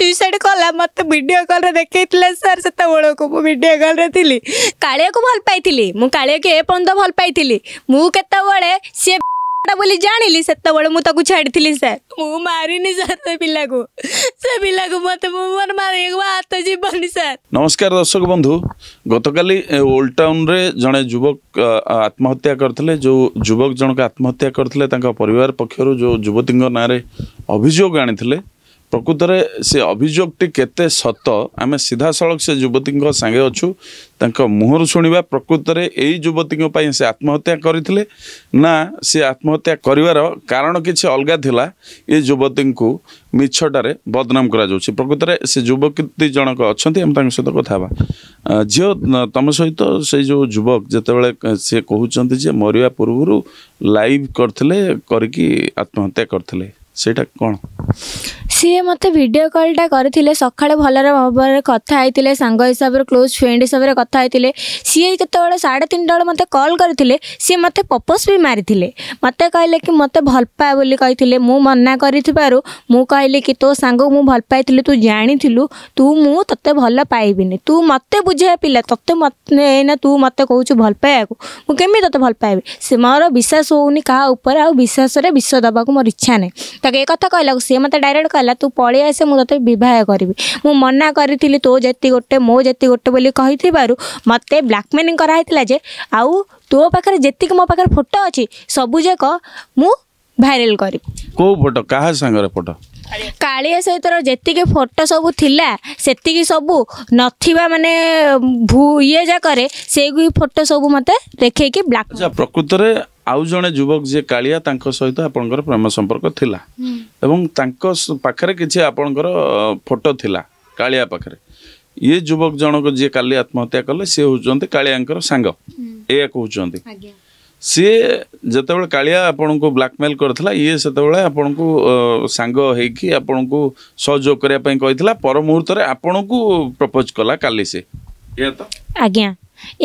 suicide କଲା ମୋତେ video କଲ୍ରେ ଦେଖେଇଥିଲା ସାର୍ ସେତେବେଳକୁ ମୁଁ ଭିଡ଼ିଓ କଲ୍ରେ ଥିଲି କାଳିଆକୁ ଭଲ ପାଇଥିଲି ମୁଁ କାଳିଆକୁ ଏପର୍ଯ୍ୟନ୍ତ ଭଲ ପାଇଥିଲି ମୁଁ କେତେବେଳେ ସିଏ ବୋଲି ଜାଣିଲି ସେତେବେଳେ ମୁଁ ତାକୁ ଛାଡ଼ିଥିଲି ସାର୍ ମୁଁ ମାରିନି ସାର୍ ସେ ପିଲାକୁ ସେ ପିଲାକୁ ମୋତେ ମୁଁ ମୋର ମାରିବାକୁ ହାତ ଯିବନି ସାର୍ ନମସ୍କାର ଦର୍ଶକ ବନ୍ଧୁ ଗତକାଲି ଓଲ୍ଡ ଟାଉନରେ ଜଣେ ଯୁବକ ଆତ୍ମହତ୍ୟା କରିଥିଲେ ଯେଉଁ ଯୁବକ ଜଣକ ଆତ୍ମହତ୍ୟା କରିଥିଲେ ତାଙ୍କ ପରିବାର ପକ୍ଷରୁ ଯେଉଁ ଯୁବତୀଙ୍କ ନାଁରେ ଅଭିଯୋଗ ଆଣିଥିଲେ ପ୍ରକୃତରେ ସେ ଅଭିଯୋଗଟି କେତେ ସତ ଆମେ ସିଧାସଳଖ ସେ ଯୁବତୀଙ୍କ ସାଙ୍ଗେ ଅଛୁ ତାଙ୍କ ମୁହଁରୁ ଶୁଣିବା ପ୍ରକୃତରେ ଏଇ ଯୁବତୀଙ୍କ ପାଇଁ ସେ ଆତ୍ମହତ୍ୟା କରିଥିଲେ ନା ସେ ଆତ୍ମହତ୍ୟା କରିବାର କାରଣ କିଛି ଅଲଗା ଥିଲା ଏ ଯୁବତୀଙ୍କୁ ମିଛଟାରେ ବଦନାମ କରାଯାଉଛି ପ୍ରକୃତରେ ସେ ଯୁବତୀ ଜଣକ ଅଛନ୍ତି ଆମେ ତାଙ୍କ ସହିତ କଥା ହେବା ଝିଅ ତମ ସହିତ ସେଇ ଯେଉଁ ଯୁବକ ଯେତେବେଳେ ସେ କହୁଛନ୍ତି ଯେ ମରିବା ପୂର୍ବରୁ ଲାଇଭ୍ କରିଥିଲେ କରିକି ଆତ୍ମହତ୍ୟା କରିଥିଲେ ସେଇଟା କ'ଣ सीए मत भिड कलटा कर सका भल कथाई सांग हिसाब से क्लोज फ्रेंड हिसाब से कथाई सीए केत साढ़े तीन टा मत कल करते सी मत पपोस भी मारी मत कहले कि मत भलपाए बोली मना कर कि तो सांग मुझे भल पाई तू जाणीलु तू मु ते भल पाइबी तू मत बुझे पिला ते मतना तू मत कौ भल पाया मुझे तेत भल पाए से मोर विश्वास होश्वास विश्व दबा को मोर इच्छा ना तो एक कथा कहला सी मत डायरेक्ट कहला କହିଲା ତୁ ପଳେଇ ଆସେ ମୁଁ ତୋତେ ବିବାହ କରିବି ମୁଁ ମନା କରିଥିଲି ତୋ ଯେତି ଗୋଟେ ମୋ ଯେତି ଗୋଟେ ବୋଲି କହିଥିବାରୁ ମୋତେ ବ୍ଲାକମେଲିଂ କରାହେଇଥିଲା ଯେ ଆଉ ତୋ ପାଖରେ ଯେତିକି ମୋ ପାଖରେ ଫଟୋ ଅଛି ସବୁଯାକ ମୁଁ ଭାଇରାଲ କରିବି କେଉଁ ଫଟୋ କାହା ସାଙ୍ଗରେ ଫଟୋ କାଳିଆ ସହିତର ଯେତିକି ଫଟୋ ସବୁ ଥିଲା ସେତିକି ସବୁ ନଥିବା ମାନେ ଇଏ ଯାକରେ ସେଇ ଫଟୋ ସବୁ ମୋତେ ଦେଖେଇକି ବ୍ଲାକ୍ ପ୍ରକୃତରେ ଆଉ ଜଣେ ଯୁବକ ଯିଏ କାଳିଆ ତାଙ୍କ ସହିତ ଆପଣଙ୍କର ପ୍ରେମ ସମ୍ପର୍କ ଥିଲା ଏବଂ ତାଙ୍କ ପାଖରେ କିଛି ଆପଣଙ୍କର ଫଟୋ ଥିଲା କାଳିଆ ପାଖରେ ଇଏ ଯୁବକ ଜଣକ ଯିଏ କାଲି ଆତ୍ମହତ୍ୟା କଲେ ସିଏ ହେଉଛନ୍ତି କାଳିଆଙ୍କର ସାଙ୍ଗ ଏଇଆ କହୁଛନ୍ତି ସିଏ ଯେତେବେଳେ କାଳିଆ ଆପଣଙ୍କୁ ବ୍ଲାକମେଲ୍ କରିଥିଲା ଇଏ ସେତେବେଳେ ଆପଣଙ୍କୁ ସାଙ୍ଗ ହେଇକି ଆପଣଙ୍କୁ ସହଯୋଗ କରିବା ପାଇଁ କହିଥିଲା ପର ମୁହୂର୍ତ୍ତରେ ଆପଣଙ୍କୁ ପ୍ରପୋଜ୍ କଲା କାଲି ସେ ଆଜ୍ଞା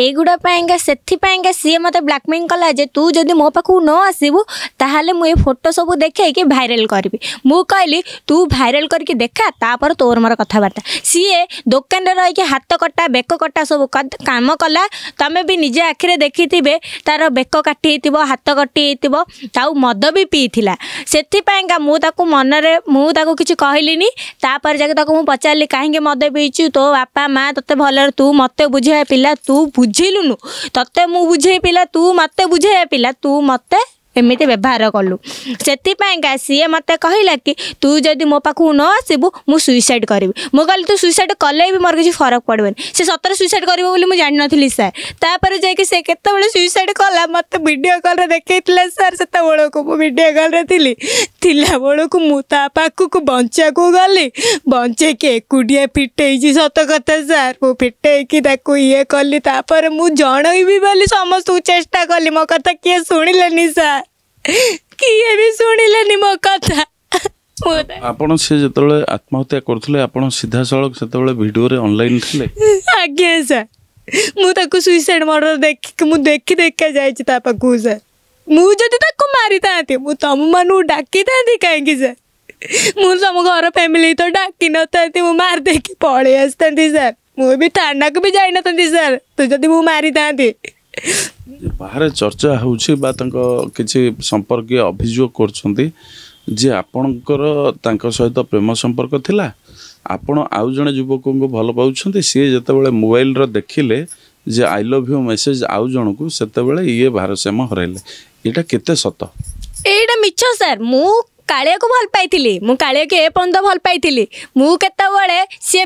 ଏଇଗୁଡ଼ା ପାଇଁକା ସେଥିପାଇଁକା ସିଏ ମୋତେ ବ୍ଲାକମେଲ୍ କଲା ଯେ ତୁ ଯଦି ମୋ ପାଖକୁ ନ ଆସିବୁ ତାହେଲେ ମୁଁ ଏ ଫଟୋ ସବୁ ଦେଖେଇକି ଭାଇରାଲ୍ କରିବି ମୁଁ କହିଲି ତୁ ଭାଇରାଲ୍ କରିକି ଦେଖା ତାପରେ ତୋର ମୋର କଥାବାର୍ତ୍ତା ସିଏ ଦୋକାନରେ ରହିକି ହାତ କଟା ବେକ କଟା ସବୁ କାମ କଲା ତମେ ବି ନିଜ ଆଖିରେ ଦେଖିଥିବେ ତାର ବେକ କାଟି ହେଇଥିବ ହାତ କଟି ହେଇଥିବ ଆଉ ମଦ ବି ପିଇଥିଲା ସେଥିପାଇଁକା ମୁଁ ତାକୁ ମନରେ ମୁଁ ତାକୁ କିଛି କହିଲିନି ତାପରେ ଯାଇକି ତାକୁ ମୁଁ ପଚାରିଲି କାହିଁକି ମଦ ପିଇଛୁ ତୋ ବାପା ମା ତୋତେ ଭଲରେ ତୁ ମୋତେ ବୁଝିବା ପିଲା ତୁ বুঝিলুনু তোতে মু বুঝেই পিলা তু মতে বুঝে পিলা তু মতে ଏମିତି ବ୍ୟବହାର କଲୁ ସେଥିପାଇଁକା ସିଏ ମୋତେ କହିଲା କି ତୁ ଯଦି ମୋ ପାଖକୁ ନ ଆସିବୁ ମୁଁ ସୁଇସାଇଡ଼୍ କରିବି ମୁଁ କହିଲି ତୁ ସୁଇସାଇଡ଼୍ କଲେ ବି ମୋର କିଛି ଫରକ ପଡ଼ିବନି ସେ ସତରେ ସୁଇସାଇଡ଼୍ କରିବ ବୋଲି ମୁଁ ଜାଣିନଥିଲି ସାର୍ ତାପରେ ଯାଇକି ସେ କେତେବେଳେ ସୁଇସାଇଡ଼୍ କଲା ମୋତେ ଭିଡ଼ିଓ କଲ୍ରେ ଦେଖେଇଥିଲା ସାର୍ ସେତେବେଳକୁ ମୁଁ ଭିଡ଼ିଓ କଲ୍ରେ ଥିଲି ଥିଲାବେଳକୁ ମୁଁ ତା ପାଖକୁ ବଞ୍ଚାକୁ ଗଲି ବଞ୍ଚେଇକି ଏକୁଟିଆ ଫିଟେଇଛି ସତ କଥା ସାର୍ ମୁଁ ଫିଟେଇକି ତାକୁ ଇଏ କଲି ତାପରେ ମୁଁ ଜଣେଇବି ବୋଲି ସମସ୍ତଙ୍କୁ ଚେଷ୍ଟା କଲି ମୋ କଥା କିଏ ଶୁଣିଲେନି ସାର୍ କିଏ ବି ଶୁଣିଲେନି ମୋ କଥା ଆପଣ ସେ ଯେତେବେଳେ ଆତ୍ମହତ୍ୟା କରୁଥିଲେ ଆପଣ ସିଧାସଳଖ ସେତେବେଳେ ଭିଡ଼ିଓରେ ଅନଲାଇନ୍ ଥିଲେ ଆଜ୍ଞା ସାର୍ ମୁଁ ତାକୁ ସୁଇସାଇଡ୍ ମର୍ଡର ଦେଖିକି ମୁଁ ଦେଖି ଦେଖା ଯାଇଛି ତା ପାଖକୁ ସାର୍ ମୁଁ ଯଦି ତାକୁ ମାରିଥାନ୍ତି ମୁଁ ତମମାନଙ୍କୁ ଡାକିଥାନ୍ତି କାହିଁକି ସାର୍ ମୁଁ ତମ ଘର ଫ୍ୟାମିଲି ତ ଡାକି ନଥାନ୍ତି ମୁଁ ମାରିଦେଇକି ପଳେଇ ଆସିଥାନ୍ତି ସାର୍ ମୁଁ ବି ଥାନାକୁ ବି ଯାଇନଥାନ୍ତି ସାର୍ ତୁ ଯଦି ମୁଁ ମାରିଥାନ୍ତି ବାହାରେ ଚର୍ଚ୍ଚା ହେଉଛି ବା ତାଙ୍କ କିଛି ସମ୍ପର୍କୀୟ ଅଭିଯୋଗ କରୁଛନ୍ତି ଯେ ଆପଣଙ୍କର ତାଙ୍କ ସହିତ ପ୍ରେମ ସମ୍ପର୍କ ଥିଲା ଆପଣ ଆଉ ଜଣେ ଯୁବକଙ୍କୁ ଭଲ ପାଉଛନ୍ତି ସିଏ ଯେତେବେଳେ ମୋବାଇଲର ଦେଖିଲେ ଯେ ଆଇ ଲଭ୍ ୟୁ ମେସେଜ ଆଉ ଜଣଙ୍କୁ ସେତେବେଳେ ଇଏ ଭାରସାମ୍ୟ ହରାଇଲେ ଏଇଟା କେତେ ସତ ଏଇଟା ମିଛ ସାର୍ ମୁଁ କାଳିଆକୁ ଭଲ ପାଇଥିଲି ମୁଁ କାଳିଆକୁ ଏ ପର୍ଯ୍ୟନ୍ତ ଭଲ ପାଇଥିଲି ମୁଁ କେତେବେଳେ ସିଏ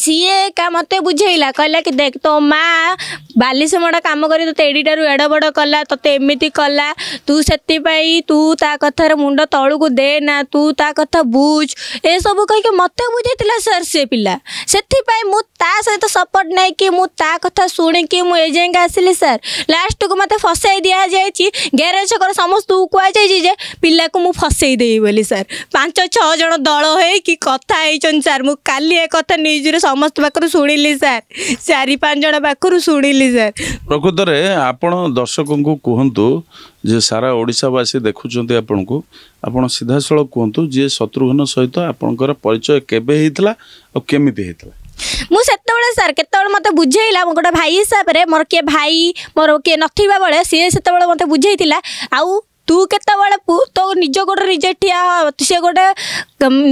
ସିଏ ଏକା ମୋତେ ବୁଝେଇଲା କହିଲା କି ଦେଖ ତୋ ମାଆ ବାଲିସମଡ଼ା କାମ କରି ତୋତେ ଏଡ଼ିଟାରୁ ଏଡ଼ ବଡ଼ କଲା ତୋତେ ଏମିତି କଲା ତୁ ସେଥିପାଇଁ ତୁ ତା କଥାରେ ମୁଣ୍ଡ ତଳକୁ ଦେ ନା ତୁ ତା କଥା ବୁଝ ଏସବୁ କହିକି ମୋତେ ବୁଝେଇଥିଲା ସାର୍ ସେ ପିଲା ସେଥିପାଇଁ ମୁଁ ତା ସହିତ ସପୋର୍ଟ ନେଇକି ମୁଁ ତା କଥା ଶୁଣିକି ମୁଁ ଏ ଯାଏଁ ଆସିଲି ସାର୍ ଲାଷ୍ଟକୁ ମୋତେ ଫସାଇ ଦିଆଯାଇଛି ଗ୍ୟାରେଜ୍ ଛକର ସମସ୍ତଙ୍କୁ କୁହାଯାଇଛି ଯେ ପିଲାକୁ ମୁଁ ଫସାଇ ଦେବି ବୋଲି ସାର୍ ପାଞ୍ଚ ଛଅ ଜଣ ଦଳ ହେଇକି କଥା ହେଇଛନ୍ତି ସାର୍ ମୁଁ କାଲି ଏ କଥା ନ୍ୟୁଜ୍ରେ ସମସ୍ତ ପାଖରୁ ଶୁଣିଲି ସାର୍ ଚାରି ପାଞ୍ଚ ଜଣ ପାଖରୁ ଶୁଣିଲି ସାର୍ ପ୍ରକୃତରେ ଆପଣ ଦର୍ଶକଙ୍କୁ କୁହନ୍ତୁ ଯେ ସାରା ଓଡ଼ିଶାବାସୀ ଦେଖୁଛନ୍ତି ଆପଣଙ୍କୁ ଆପଣ ସିଧାସଳଖ କୁହନ୍ତୁ ଯିଏ ଶତ୍ରୁଘ୍ନ ସହିତ ଆପଣଙ୍କର ପରିଚୟ କେବେ ହେଇଥିଲା ଆଉ କେମିତି ହେଇଥିଲା ମୁଁ ସେତେବେଳେ ସାର୍ କେତେବେଳେ ମୋତେ ବୁଝେଇଲା ମୁଁ ଗୋଟେ ଭାଇ ହିସାବରେ ମୋର କିଏ ଭାଇ ମୋର କିଏ ନଥିବା ବେଳେ ସିଏ ସେତେବେଳେ ମୋତେ ବୁଝେଇଥିଲା ଆଉ ତୁ କେତେବେଳେ ତୋ ନିଜ ଗୋଡ଼ରେ ନିଜେ ଠିଆ ହ ସେ ଗୋଟେ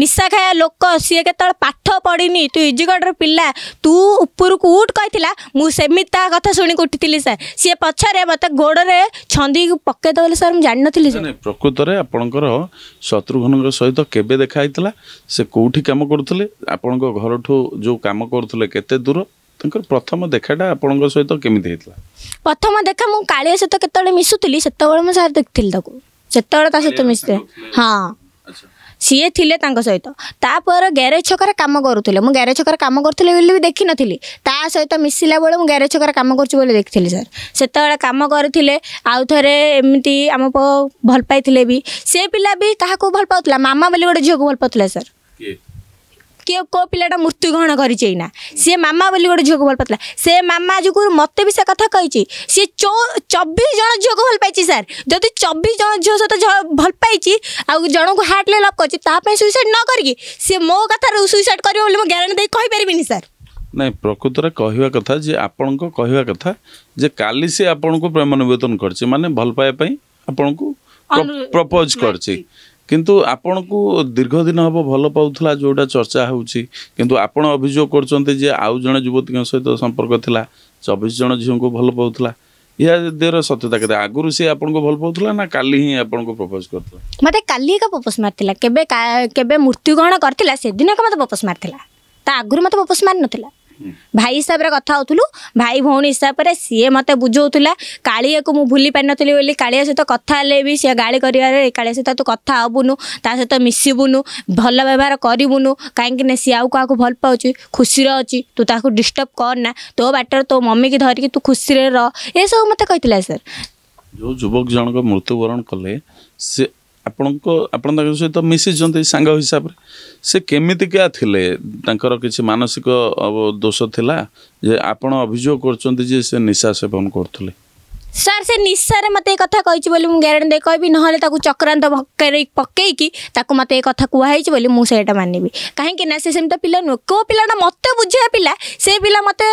ନିଶା ଖାଇବା ଲୋକ ସିଏ କେତେବେଳେ ପାଠ ପଢ଼ିନି ତୁ ଇଜିଗଡ଼ର ପିଲା ତୁ ଉପରକୁ ଉଠ କହିଥିଲା ମୁଁ ସେମିତି ତା କଥା ଶୁଣିକି ଉଠିଥିଲି ସାର୍ ସିଏ ପଛରେ ମୋତେ ଗୋଡ଼ରେ ଛନ୍ଦିକି ପକେଇଦେବ ବୋଲି ସାର୍ ମୁଁ ଜାଣିନଥିଲି ପ୍ରକୃତରେ ଆପଣଙ୍କର ଶତ୍ରୁଘ୍ନଙ୍କ ସହିତ କେବେ ଦେଖା ହେଇଥିଲା ସେ କେଉଁଠି କାମ କରୁଥିଲେ ଆପଣଙ୍କ ଘରଠୁ ଯେଉଁ କାମ କରୁଥିଲେ କେତେ ଦୂର ତାଙ୍କର ପ୍ରଥମ ଦେଖାଟା ଆପଣଙ୍କ ସହିତ କେମିତି ହେଇଥିଲା ପ୍ରଥମ ଦେଖା ମୁଁ କାଳିଆ ସହିତ କେତେବେଳେ ମିଶୁଥିଲି ସେତେବେଳେ ମୁଁ ସାର୍ ଦେଖିଥିଲି ତାକୁ ସେତେବେଳେ ତା ସହିତ ମିଶିଥିଲେ ହଁ ସିଏ ଥିଲେ ତାଙ୍କ ସହିତ ତାପରେ ଗ୍ୟାରେଜ ଛକରେ କାମ କରୁଥିଲେ ମୁଁ ଗ୍ୟାରେଜ ଛକରେ କାମ କରୁଥିଲି ବୋଲି ବି ଦେଖିନଥିଲି ତା ସହିତ ମିଶିଲା ବେଳେ ମୁଁ ଗ୍ୟାରେଜ ଛକରେ କାମ କରୁଛି ବୋଲି ଦେଖିଥିଲି ସାର୍ ସେତେବେଳେ କାମ କରିଥିଲେ ଆଉ ଥରେ ଏମିତି ଆମ ଭଲ ପାଇଥିଲେ ବି ସେ ପିଲା ବି କାହାକୁ ଭଲ ପାଉଥିଲା ମାମା ବୋଲି ଗୋଟେ ଝିଅକୁ ଭଲ ପାଉଥିଲା ସାର୍ କି କେଉଁ ପିଲାଟା ମୃତ୍ୟୁଗ୍ରହଣ କରିଛି ଏଇନା ସିଏ ମାମା ବୋଲି ଗୋଟେ ଝିଅକୁ ଭଲ ପାଉଥିଲା ସେ ମାମା ଯୋଗୁଁ ମୋତେ ବି ସେ କଥା କହିଛି ସିଏ ଚଉ ଚବିଶ ଜଣ ଝିଅକୁ ଭଲ ପାଇଛି ସାର୍ ଯଦି ଚବିଶ ଜଣ ଝିଅ ସହିତ ଭଲ ପାଇଛି ଆଉ ଜଣକୁ ହାର୍ଟଲେ ଲଭ୍ କରିଛି ତା ପାଇଁ ସୁଇସାଇଡ଼ ନ କରିକି ସିଏ ମୋ କଥାରୁ ସୁଇସାଇଡ଼ କରିବ ବୋଲି ମୁଁ ଗ୍ୟାରେଣ୍ଟି ଦେଇ କହିପାରିବିନି ସାର୍ ନାଇଁ ପ୍ରକୃତରେ କହିବା କଥା ଯେ ଆପଣଙ୍କ କହିବା କଥା ଯେ କାଲି ସେ ଆପଣଙ୍କୁ ପ୍ରେମ ନିବେଦନ କରିଛି ମାନେ ଭଲ ପାଇବା ପାଇଁ ଆପଣଙ୍କୁ ପ୍ରପୋଜ କରିଛି କିନ୍ତୁ ଆପଣଙ୍କୁ ଦୀର୍ଘ ଦିନ ହେବ ଭଲ ପାଉଥିଲା ଯେଉଁଟା ଚର୍ଚ୍ଚା ହେଉଛି କିନ୍ତୁ ଆପଣ ଅଭିଯୋଗ କରୁଛନ୍ତି ଯେ ଆଉ ଜଣେ ଯୁବତୀଙ୍କ ସହିତ ସମ୍ପର୍କ ଥିଲା ଚବିଶ ଜଣ ଝିଅଙ୍କୁ ଭଲ ପାଉଥିଲା ଏହା ଦେହର ସତ୍ୟତା କେତେ ଆଗରୁ ସେ ଆପଣଙ୍କୁ ଭଲ ପାଉଥିଲା ନା କାଲି ହିଁ ଆପଣଙ୍କୁ ପ୍ରପୋଜ କରିଥିଲା ମୋତେ କାଲି ଏକା ପ୍ରପୋଜ ମାରିଥିଲା କେବେ କେବେ ମୃତ୍ୟୁଗ୍ରହଣ କରିଥିଲା ସେଦିନ ଏକା ମୋତେ ପ୍ରପୋଜ ମାରିଥିଲା ତା ଆଗରୁ ମୋତେ ପ୍ରପୋଜ ମାରିନଥିଲା ଭାଇ ହିସାବରେ କଥା ହେଉଥିଲୁ ଭାଇ ଭଉଣୀ ହିସାବରେ ସିଏ ମୋତେ ବୁଝାଉଥିଲା କାଳିଆକୁ ମୁଁ ଭୁଲି ପାରିନଥିଲି ବୋଲି କାଳିଆ ସହିତ କଥା ହେଲେ ବି ସିଏ ଗାଳି କରିବାରେ କାଳିଆ ସହିତ ତୁ କଥା ହେବୁନୁ ତା ସହିତ ମିଶିବୁନୁ ଭଲ ବ୍ୟବହାର କରିବୁନୁ କାହିଁକି ନା ସିଏ ଆଉ କାହାକୁ ଭଲ ପାଉଛି ଖୁସିରେ ଅଛି ତୁ ତାକୁ ଡିଷ୍ଟର୍ବ କରନା ତୋ ବାଟରେ ତୋ ମମିକି ଧରିକି ତୁ ଖୁସିରେ ରହ ଏସବୁ ମୋତେ କହିଥିଲା ସାର୍ ଯେଉଁ ଯୁବକ ଜଣକ ମୃତ୍ୟୁବରଣ କଲେ ସେ ଆପଣଙ୍କ ଆପଣ ତାଙ୍କ ସହିତ ମିଶିଛନ୍ତି ସାଙ୍ଗ ହିସାବରେ ସେ କେମିତିକା ଥିଲେ ତାଙ୍କର କିଛି ମାନସିକ ଦୋଷ ଥିଲା ଯେ ଆପଣ ଅଭିଯୋଗ କରୁଛନ୍ତି ଯେ ସେ ନିଶା ସେବନ କରୁଥିଲେ ସାର୍ ସେ ନିଶାରେ ମୋତେ ଏ କଥା କହିଛି ବୋଲି ମୁଁ ଗ୍ୟାରେଣ୍ଟି ଦେଇ କହିବି ନହେଲେ ତାକୁ ଚକ୍ରାନ୍ତ ପକେଇକି ତାକୁ ମୋତେ ଏ କଥା କୁହାହେଇଛି ବୋଲି ମୁଁ ସେଇଟା ମାନିବି କାହିଁକି ନା ସେ ସେମିତି ପିଲା ନୁହଁ କେଉଁ ପିଲାଟା ମୋତେ ବୁଝିବା ପିଲା ସେ ପିଲା ମୋତେ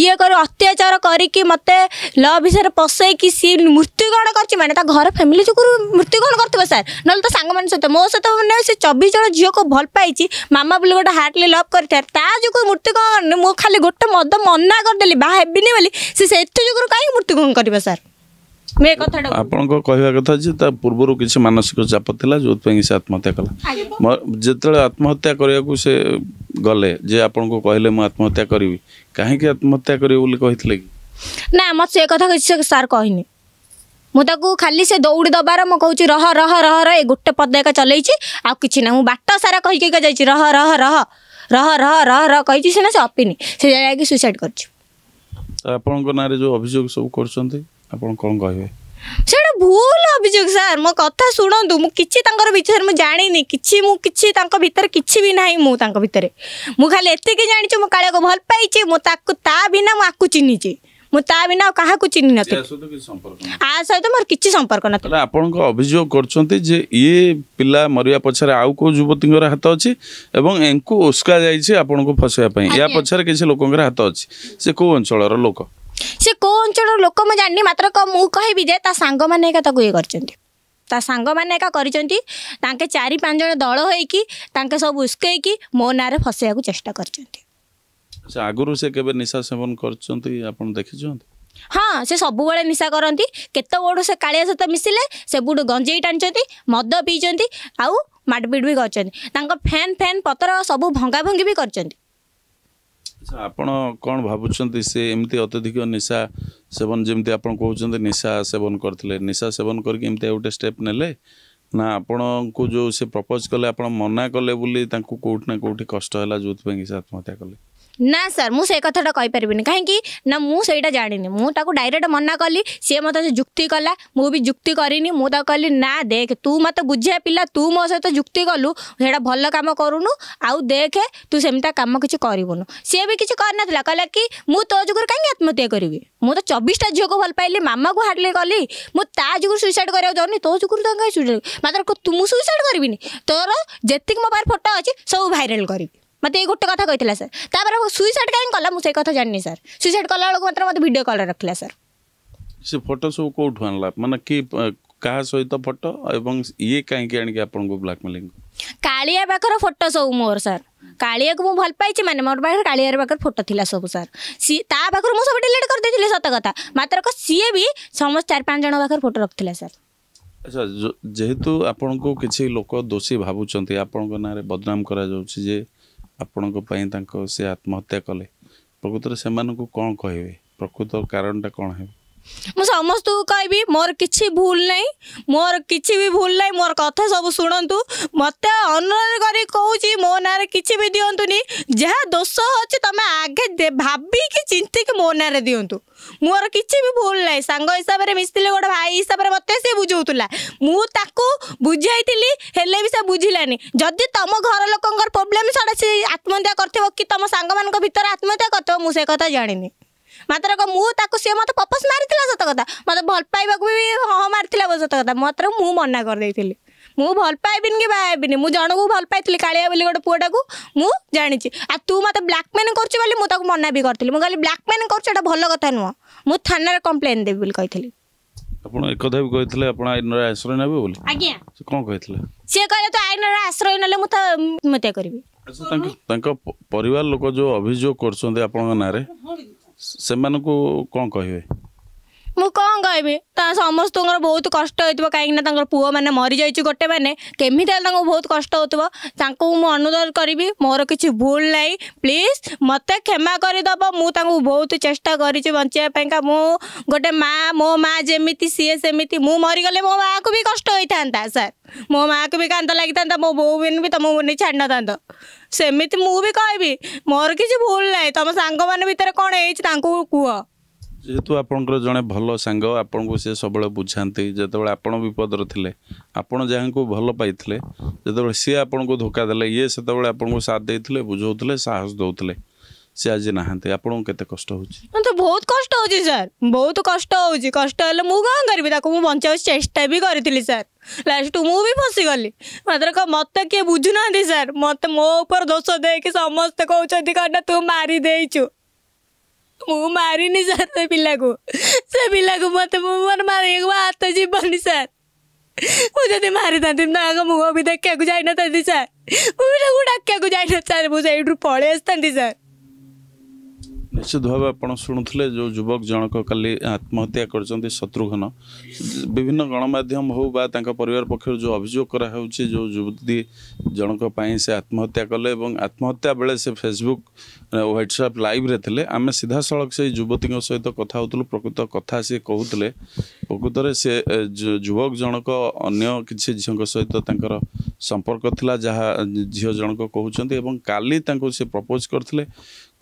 ଇଏ କରି ଅତ୍ୟାଚାର କରିକି ମୋତେ ଲ ବିଷୟରେ ପସେଇକି ସିଏ ମୃତ୍ୟୁବରଣ କରିଛି ମାନେ ତା ଘର ଫ୍ୟାମିଲି ଯୋଗୁଁ ମୃତ୍ୟୁବରଣ କରିଥିବ ସାର୍ ନହେଲେ ତା ସାଙ୍ଗମାନଙ୍କ ସହିତ ମୋ ସହିତ ମାନେ ସେ ଚବିଶ ଜଣ ଝିଅକୁ ଭଲ ପାଇଛି ମାମା ବୋଲି ଗୋଟେ ହାର୍ଟଲି ଲଭ୍ କରିଥାଏ ତା ଯୋଗୁଁ ମୃତ୍ୟୁବରଣ ମୁଁ ଖାଲି ଗୋଟେ ମଦ ମନା କରିଦେଲି ବାହା ହେବିନି ବୋଲି ସେ ସେଥି ଯୋଗୁଁ କାହିଁକି ମୃତ୍ୟୁବରଣ କରିବ ସାର୍ ମୁଁ ଏ କଥାଟା ଆପଣଙ୍କ କହିବା କଥା ଯେ ତା ପୂର୍ବରୁ କିଛି ମାନସିକ ଚାପ ଥିଲା ଯେଉଁଥିପାଇଁ ସେ ଆତ୍ମହତ୍ୟା କଲା ଯେତେବେଳେ ଆତ୍ମହତ୍ୟା କରିବାକୁ ସେ ଗଲେ ଯେ ଆପଣଙ୍କୁ କହିଲେ ମୁଁ ଆତ୍ମହତ୍ୟା କରିବି କାହିଁକି ଆତ୍ମହତ୍ୟା କରିବି ବୋଲି କହିଥିଲେ କି ନା ମୋତେ ସେ କଥା କିଛି ସାର୍ କହିନି ମୁଁ ତାକୁ ଖାଲି ସେ ଦୌଡ଼ି ଦେବାର ମୁଁ କହୁଛି ରହ ରହ ରହ ରହ ଏ ଗୋଟେ ପଦ ଏକା ଚଲେଇଛି ଆଉ କିଛି ନା ମୁଁ ବାଟ ସାରା କହିକି ଏକା ଯାଇଛି ରହ ରହ ରହ ରହ ରହ ରହ ରହ କହିଛି ସିନା ସେ ଅପିନି ସେ ଯାଇକି ସୁଇସାଇଡ଼ କରିଛି ଆପଣଙ୍କ ନାଁରେ ଯେଉଁ ଅଭିଯୋଗ ସବୁ କରୁଛନ୍ତି ଆପଣ କ'ଣ କହିବେ ସେଇଟା ଭୁଲ ଅଭିଯୋଗ ସାର୍ ମୋ କଥା ଶୁଣନ୍ତୁ ମୁଁ କିଛି ତାଙ୍କର ବିଷୟରେ ମୁଁ ଜାଣିନି କିଛି ମୁଁ କିଛି ତାଙ୍କ ଭିତରେ କିଛି ବି ନାହିଁ ମୁଁ ତାଙ୍କ ଭିତରେ ମୁଁ ଖାଲି ଏତିକି ଜାଣିଛି ମୁଁ କାଳିଆକୁ ଭଲ ପାଇଛି ମୁଁ ତାକୁ ତା ବିନା ମୁଁ ଆକୁ ଚିହ୍ନିଛି ମୁଁ ତା ବିନା ଆଉ କାହାକୁ ଚିହ୍ନି ନଥିଲି ଆ ସହିତ ମୋର କିଛି ସମ୍ପର୍କ ନଥିଲା ଆପଣଙ୍କ ଅଭିଯୋଗ କରୁଛନ୍ତି ଯେ ଇଏ ପିଲା ମରିବା ପଛରେ ଆଉ କେଉଁ ଯୁବତୀଙ୍କର ହାତ ଅଛି ଏବଂ ଏଙ୍କୁ ଉସ୍କା ଯାଇଛି ଆପଣଙ୍କୁ ଫସାଇବା ପାଇଁ ୟା ପଛରେ କିଛି ଲୋକଙ୍କର ହାତ ଅଛି ସେ କେଉଁ ଅଞ୍ଚଳର ଲୋକ ସେ କେଉଁ ଅଞ୍ଚଳର ଲୋକ ମୁଁ ଜାଣିନି ମାତ୍ର ମୁଁ କହିବି ଯେ ତା ସାଙ୍ଗମାନେ ଏକା ତାକୁ ଇଏ କରିଛନ୍ତି ତା ସାଙ୍ଗମାନେ ଏକା କରିଛନ୍ତି ତାଙ୍କେ ଚାରି ପାଞ୍ଚ ଜଣ ଦଳ ହୋଇକି ତାଙ୍କେ ସବୁ ଉସ୍କେଇକି ମୋ ନାଁରେ ଫସେଇବାକୁ ଚେଷ୍ଟା କରିଛନ୍ତି ଆଗରୁ ସେ କେବେ ନିଶା ସେବନ କରିଛନ୍ତି ଆପଣ ଦେଖିଛନ୍ତି ହଁ ସେ ସବୁବେଳେ ନିଶା କରନ୍ତି କେତେ ବଡ଼ ସେ କାଳିଆ ସହିତ ମିଶିଲେ ସେବୁଠୁ ଗଞ୍ଜେଇ ଟାଣିଛନ୍ତି ମଦ ପିଇଛନ୍ତି ଆଉ ମାଡ଼ପିଟ ବି କରିଛନ୍ତି ତାଙ୍କ ଫ୍ୟାନ୍ ଫ୍ୟାନ୍ ପତ୍ର ସବୁ ଭଙ୍ଗାଭଙ୍ଗି ବି କରିଛନ୍ତି ଆଚ୍ଛା ଆପଣ କ'ଣ ଭାବୁଛନ୍ତି ସେ ଏମିତି ଅତ୍ୟଧିକ ନିଶା ସେବନ ଯେମିତି ଆପଣ କହୁଛନ୍ତି ନିଶା ସେବନ କରିଥିଲେ ନିଶା ସେବନ କରିକି ଏମିତି ଗୋଟେ ଷ୍ଟେପ୍ ନେଲେ ନା ଆପଣଙ୍କୁ ଯେଉଁ ସେ ପ୍ରପୋଜ୍ କଲେ ଆପଣ ମନା କଲେ ବୋଲି ତାଙ୍କୁ କେଉଁଠି ନା କେଉଁଠି କଷ୍ଟ ହେଲା ଯେଉଁଥିପାଇଁ କି ସେ ଆତ୍ମହତ୍ୟା କଲେ ନା ସାର୍ ମୁଁ ସେଇ କଥାଟା କହିପାରିବିନି କାହିଁକି ନା ମୁଁ ସେଇଟା ଜାଣିନି ମୁଁ ତାକୁ ଡାଇରେକ୍ଟ ମନା କଲି ସିଏ ମୋତେ ସେ ଯୁକ୍ତି କଲା ମୁଁ ବି ଯୁକ୍ତି କରିନି ମୁଁ ତାକୁ କହିଲି ନା ଦେଖ ତୁ ମୋତେ ବୁଝିବା ପିଲା ତୁ ମୋ ସହିତ ଯୁକ୍ତି କଲୁ ସେଇଟା ଭଲ କାମ କରୁନୁ ଆଉ ଦେଖ ତୁ ସେମିତିଆ କାମ କିଛି କରିବୁନୁ ସିଏ ବି କିଛି କରିନଥିଲା କହିଲା କି ମୁଁ ତୋ ଯୋଗୁଁ କାହିଁକି ଆତ୍ମହତ୍ୟା କରିବି ମୁଁ ତ ଚବିଶଟା ଝିଅକୁ ଭଲ ପାଇଲି ମାମାକୁ ହାର୍ଡ଼ଲି କଲି ମୁଁ ତା ଯୋଗୁଁ ସୁଇସାଇଡ଼ କରିବାକୁ ଚାହୁଁନି ତୋ ଯୋଗୁଁ ତାଙ୍କୁ କାହିଁ ସୁଇସାଇଡ଼ ମାତ୍ର ମୁଁ ସୁଇସାଇଡ଼ କରିବିନି ତୋର ଯେତିକି ମୋ ପାଖରେ ଫଟୋ ଅଛି ସବୁ ଭାଇରାଲ୍ କରିବି मत गोटे कथा कही सर तापर सुइसाइड कहीं कला मुझे कथा जानी सर सुइसाइड कला बेलू मात्र मत भिड कल रखला सर से फोटो सब कौटू आनला कि क्या सहित फटो एवं ये कहीं आपको ब्लाकमेलिंग कालिया फोटो सब मोर सर कालिया को भल पाई मैंने मोर पाखे कालिया पाखर फोटो थी सब सर सी मुझे सब डिलीट कर देती सत कथा मात्र को भी समस्त चार पाँच जन पाखर फोटो रखी सर अच्छा जेहेतु आपको किसी लोक दोषी भावुंट आपं ना बदनाम कर ଆପଣଙ୍କ ପାଇଁ ତାଙ୍କ ସେ ଆତ୍ମହତ୍ୟା କଲେ ପ୍ରକୃତରେ ସେମାନଙ୍କୁ କ'ଣ କହିବେ ପ୍ରକୃତ କାରଣଟା କ'ଣ ହେବ भी मोर कि भूल नै म कि भूल नै मोर कथा सब सबै अनुरोध मोध गरिक कि मो नाँ रि दिशा त म आगे भाविक चिन्तिक मोहु म भुल नै साङ्ग हिसाबले मिसिलि गोट भाइ हिसाबले मते हेले भी म बुझाइली बुझिने तम घर लोक प्रोब्लेम साडा सि आत्महत्या गरि त साङ म भित्र कथा गरि ମାତ୍ର ମୁଁ ତାକୁ ସିଏ ମୋତେ ପପସ୍ ମାରିଥିଲା ସତ କଥା ମୋତେ ଭଲ ପାଇବାକୁ ବି ହଁ ମାରିଥିଲା ସତ କଥା ମାତ୍ର ମୁଁ ମନା କରିଦେଇଥିଲି ମୁଁ ଭଲ ପାଇବିନି କି ବାହା ହେବିନି ମୁଁ ଜଣକୁ ଭଲ ପାଇଥିଲି କାଳିଆ ବୋଲି ଗୋଟେ ପୁଅଟାକୁ ମୁଁ ଜାଣିଛି ଆଉ ତୁ ମୋତେ ବ୍ଲାକ୍ମେଲ୍ କରୁଛୁ ବୋଲି ମୁଁ ତାକୁ ମନା ବି କରିଥିଲି ମୁଁ କହିଲି ବ୍ଲାକ୍ମେଲ୍ କରୁଛୁ ଏଇଟା ଭଲ କଥା ନୁହଁ ମୁଁ ଥାନାରେ କମ୍ପ୍ଲେନ୍ ଦେବି ବୋଲି କହିଥିଲି ଆପଣ ଏକଥା ବି କହିଥିଲେ ଆପଣ ଆଇନର ଆଶ୍ରୟ ନେବେ ବୋଲି ଆଜ୍ଞା ସେ କ'ଣ କହିଥିଲେ ସିଏ କହିଲେ ତ ଆଇନର ଆଶ୍ରୟ ନେଲେ ମୁଁ ତ ଆତ୍ମହତ୍ୟା କରିବି ତାଙ୍କ ପରିବାର ଲୋକ ଯେଉଁ ଅଭିଯୋଗ କରୁଛନ୍ତି ଆପଣଙ୍କ ନାଁରେ ସେମାନଙ୍କୁ କ'ଣ କହିବେ ମୁଁ କ'ଣ କହିବି ତା ସମସ୍ତଙ୍କର ବହୁତ କଷ୍ଟ ହେଉଥିବ କାହିଁକିନା ତାଙ୍କର ପୁଅମାନେ ମରିଯାଇଛି ଗୋଟେ ମାନେ କେମିତି ହେଲେ ତାଙ୍କୁ ବହୁତ କଷ୍ଟ ହେଉଥିବ ତାଙ୍କୁ ମୁଁ ଅନୁରୋଧ କରିବି ମୋର କିଛି ଭୁଲ ନାହିଁ ପ୍ଲିଜ୍ ମୋତେ କ୍ଷମା କରିଦେବ ମୁଁ ତାଙ୍କୁ ବହୁତ ଚେଷ୍ଟା କରିଛି ବଞ୍ଚିବା ପାଇଁକା ମୁଁ ଗୋଟେ ମାଆ ମୋ ମାଆ ଯେମିତି ସିଏ ସେମିତି ମୁଁ ମରିଗଲେ ମୋ ମାଆକୁ ବି କଷ୍ଟ ହୋଇଥାନ୍ତା ସାର୍ ମୋ ମାଆକୁ ବି କାନ୍ଦ ଲାଗିଥାନ୍ତା ମୋ ବୋଉ ବି ତମ ମୁନି ଛାଡ଼ିନଥାନ୍ତ ସେମିତି ମୁଁ ବି କହିବି ମୋର କିଛି ଭୁଲ ନାହିଁ ତମ ସାଙ୍ଗମାନେ ଭିତରେ କ'ଣ ହେଇଛି ତାଙ୍କୁ କୁହ जेहेतु आप जड़े भल सांग आपण को सी सब बुझा जिते आपण विपदर थे आपड़ भल पाई जो सी आपण को धोखा दे ये से साथ बुझे साहस दौले सी आज नहाँ आपण को कष्ट तो बहुत कष्ट सर बहुत कष्ट कष्ट मुझे बचा चेष्टा भी करी सर लास्ट मुझे फसीगली मात्र मत किए बुझुना सर मत मोर दोष देखिए समस्त कहते कौन હું મારી નહીં સર સબીલાકો સબીલાકો મત મને મારે એક વાત તો જીવવાની સર હું જતી મારી થતી ના હું બી ધક્યાકુ જાય નથી સર હું બી હું ડક્યાકુ જાય નથી સર હું સાઈડ પડે જ નથી સર ନିଶ୍ଚିତ ଭାବେ ଆପଣ ଶୁଣୁଥିଲେ ଯେଉଁ ଯୁବକ ଜଣକ କାଲି ଆତ୍ମହତ୍ୟା କରିଛନ୍ତି ଶତ୍ରୁଘ୍ନ ବିଭିନ୍ନ ଗଣମାଧ୍ୟମ ହେଉ ବା ତାଙ୍କ ପରିବାର ପକ୍ଷରୁ ଯେଉଁ ଅଭିଯୋଗ କରାହେଉଛି ଯେଉଁ ଯୁବତୀ ଜଣଙ୍କ ପାଇଁ ସେ ଆତ୍ମହତ୍ୟା କଲେ ଏବଂ ଆତ୍ମହତ୍ୟା ବେଳେ ସେ ଫେସବୁକ୍ ହ୍ୱାଟ୍ସଆପ୍ ଲାଇଭ୍ରେ ଥିଲେ ଆମେ ସିଧାସଳଖ ସେଇ ଯୁବତୀଙ୍କ ସହିତ କଥା ହେଉଥିଲୁ ପ୍ରକୃତ କଥା ସେ କହୁଥିଲେ ପ୍ରକୃତରେ ସେ ଯୁବକ ଜଣକ ଅନ୍ୟ କିଛି ଝିଅଙ୍କ ସହିତ ତାଙ୍କର ସମ୍ପର୍କ ଥିଲା ଯାହା ଝିଅ ଜଣକ କହୁଛନ୍ତି ଏବଂ କାଲି ତାଙ୍କୁ ସେ ପ୍ରପୋଜ୍ କରିଥିଲେ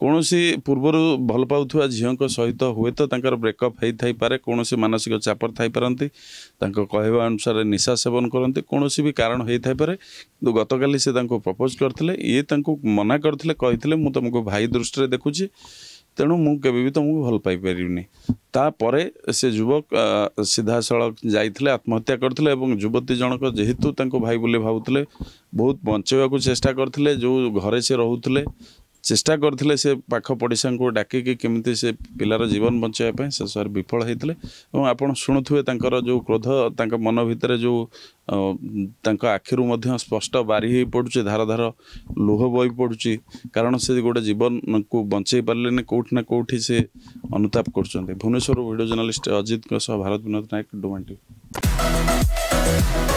କୌଣସି ପୂର୍ବରୁ ଭଲ ପାଉଥିବା ଝିଅଙ୍କ ସହିତ ହୁଏତ ତାଙ୍କର ବ୍ରେକଅପ୍ ହେଇଥାଇପାରେ କୌଣସି ମାନସିକ ଚାପର ଥାଇପାରନ୍ତି ତାଙ୍କ କହିବା ଅନୁସାରେ ନିଶା ସେବନ କରନ୍ତି କୌଣସି ବି କାରଣ ହେଇଥାଇପାରେ କିନ୍ତୁ ଗତକାଲି ସେ ତାଙ୍କୁ ପ୍ରପୋଜ୍ କରିଥିଲେ ଇଏ ତାଙ୍କୁ ମନା କରିଥିଲେ କହିଥିଲେ ମୁଁ ତୁମକୁ ଭାଇ ଦୃଷ୍ଟିରେ ଦେଖୁଛି ତେଣୁ ମୁଁ କେବେ ବି ତୁମକୁ ଭଲ ପାଇପାରିବିନି ତାପରେ ସେ ଯୁବକ ସିଧାସଳଖ ଯାଇଥିଲେ ଆତ୍ମହତ୍ୟା କରିଥିଲେ ଏବଂ ଯୁବତୀ ଜଣକ ଯେହେତୁ ତାଙ୍କୁ ଭାଇ ବୋଲି ଭାବୁଥିଲେ ବହୁତ ବଞ୍ଚାଇବାକୁ ଚେଷ୍ଟା କରିଥିଲେ ଯେଉଁ ଘରେ ସେ ରହୁଥିଲେ ଚେଷ୍ଟା କରିଥିଲେ ସେ ପାଖ ପଡ଼ିଶାଙ୍କୁ ଡାକିକି କେମିତି ସେ ପିଲାର ଜୀବନ ବଞ୍ଚାଇବା ପାଇଁ ଶେଷରେ ବିଫଳ ହୋଇଥିଲେ ଏବଂ ଆପଣ ଶୁଣୁଥିବେ ତାଙ୍କର ଯେଉଁ କ୍ରୋଧ ତାଙ୍କ ମନ ଭିତରେ ଯେଉଁ ତାଙ୍କ ଆଖିରୁ ମଧ୍ୟ ସ୍ପଷ୍ଟ ବାରି ହୋଇ ପଡ଼ୁଛି ଧାରଧାର ଲୁହ ବହି ପଡ଼ୁଛି କାରଣ ସେ ଗୋଟେ ଜୀବନକୁ ବଞ୍ଚାଇ ପାରିଲେନି କେଉଁଠି ନା କେଉଁଠି ସେ ଅନୁତାପ କରୁଛନ୍ତି ଭୁବନେଶ୍ୱର ଭିଡ଼ିଓ ଜର୍ଣ୍ଣାଲିଷ୍ଟ ଅଜିତଙ୍କ ସହ ଭାରତ ବିନୋଦ ନାୟକ ଡୁମାଣ୍ଟି